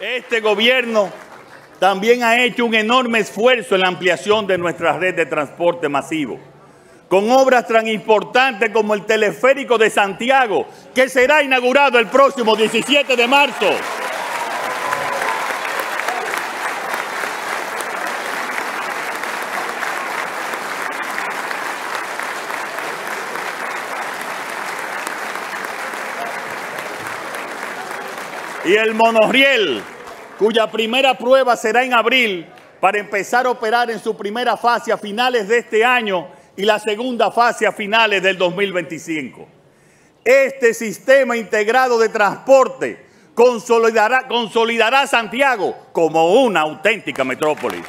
Este gobierno también ha hecho un enorme esfuerzo en la ampliación de nuestra red de transporte masivo, con obras tan importantes como el teleférico de Santiago, que será inaugurado el próximo 17 de marzo. y el monorriel, cuya primera prueba será en abril para empezar a operar en su primera fase a finales de este año y la segunda fase a finales del 2025. Este sistema integrado de transporte consolidará, consolidará Santiago como una auténtica metrópolis.